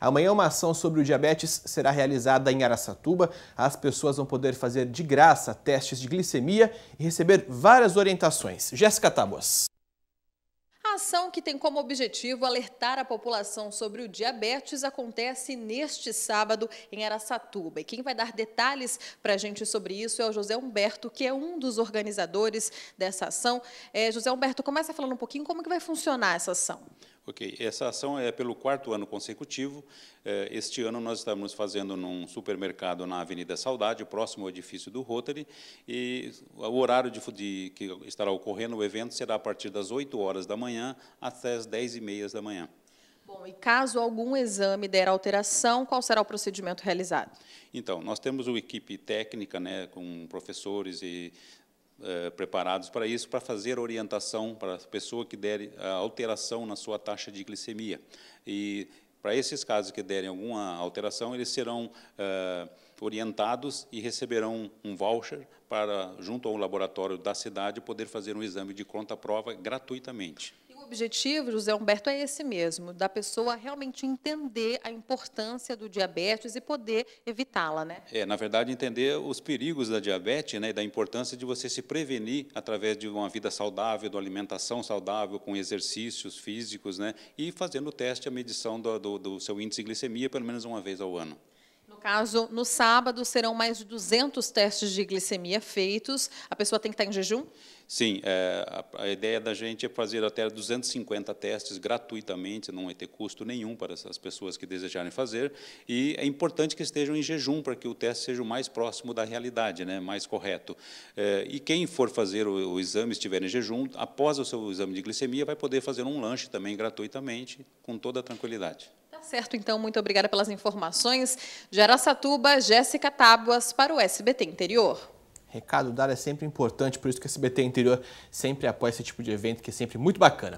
Amanhã uma ação sobre o diabetes será realizada em Araçatuba. As pessoas vão poder fazer de graça testes de glicemia e receber várias orientações. Jéssica Tábuas. A ação que tem como objetivo alertar a população sobre o diabetes acontece neste sábado em Araçatuba. E quem vai dar detalhes para a gente sobre isso é o José Humberto, que é um dos organizadores dessa ação. É, José Humberto, começa falando um pouquinho como que vai funcionar essa ação. Ok, essa ação é pelo quarto ano consecutivo. É, este ano nós estamos fazendo num supermercado na Avenida Saudade, próximo ao edifício do Rotary, e o horário de, de que estará ocorrendo o evento será a partir das 8 horas da manhã até as 10 e meia da manhã. Bom, e caso algum exame der alteração, qual será o procedimento realizado? Então, nós temos uma equipe técnica, né, com professores e eh, preparados para isso, para fazer orientação para a pessoa que der eh, alteração na sua taxa de glicemia. E para esses casos que derem alguma alteração, eles serão eh, orientados e receberão um voucher para, junto ao laboratório da cidade, poder fazer um exame de conta-prova gratuitamente objetivo, José Humberto, é esse mesmo, da pessoa realmente entender a importância do diabetes e poder evitá-la, né? É, na verdade, entender os perigos da diabetes, né, e da importância de você se prevenir através de uma vida saudável, de uma alimentação saudável, com exercícios físicos, né, e fazendo o teste, a medição do, do, do seu índice de glicemia pelo menos uma vez ao ano. No caso, no sábado serão mais de 200 testes de glicemia feitos. A pessoa tem que estar em jejum? Sim, é, a, a, ideia da gente é fazer até 250 testes gratuitamente, não vai ter custo nenhum para essas pessoas que desejarem fazer, e é importante que estejam em jejum para que o teste seja o mais próximo da realidade, né, mais correto. É, e quem for fazer o, o exame, estiver em jejum, após o seu exame de glicemia, vai poder fazer um lanche também gratuitamente, com toda a tranquilidade. Tá certo, então, muito obrigada pelas informações. De Aracatuba, Jéssica Tábuas, para o SBT Interior. Recado dado é sempre importante, por isso que a SBT Interior sempre apoia esse tipo de evento, que é sempre muito bacana.